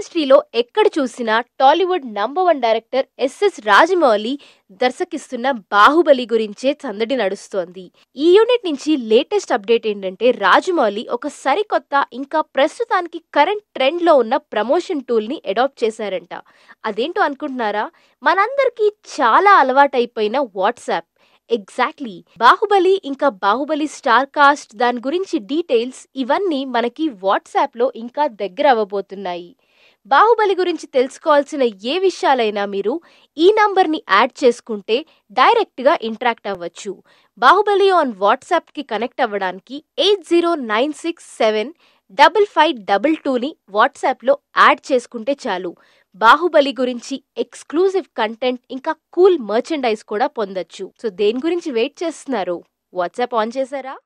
ఇండస్ట్రీలో ఎక్కడ చూసినా Tollywood number one director S S Rajamouli దర్శకిస్తున్న బాహుబలి గురించే చందడి నడుస్తోంది ఈ యూనిట్ నుంచి లేటెస్ట్ అప్డేట్ ఏంటంటే రాజమౌళి ఒక సరికొత్త ఇంకా ప్రస్తుతానికి కరెంట్ ట్రెండ్లో ఉన్న ప్రమోషన్ టూల్ని అడాప్ట్ చేశారంట అదేంటో అనుకుంటున్నారా మనందరికీ చాలా అలవాటైపోయిన వాట్సాప్ ఎగ్జాక్ట్లీ బాహుబలి ఇంకా బాహుబలి స్టార్ కాస్ట్ దాని గురించి డీటెయిల్స్ ఇవన్నీ మనకి వాట్సాప్లో ఇంకా దగ్గర అవ్వబోతున్నాయి బాహుబలి గురించి తెలుసుకోవాల్సిన ఏ విషయాలైనా మీరు ఈ నంబర్ని యాడ్ చేసుకుంటే డైరెక్ట్గా ఇంటరాక్ట్ అవ్వచ్చు బాహుబలి ఆన్ వాట్సాప్కి కనెక్ట్ అవ్వడానికి eight zero nine six seven double five double టూని వాట్సాప్లో యాడ్ చేసుకుంటే చాలు బాహుబలి గురించి ఎక్స్క్లూజివ్ కంటెంట్ ఇంకా కూల్ మర్చెండైజ్ కూడా పొందొచ్చు సో దేని గురించి వెయిట్ చేస్తున్నారు వాట్సాప్ ఆన్ చేశారా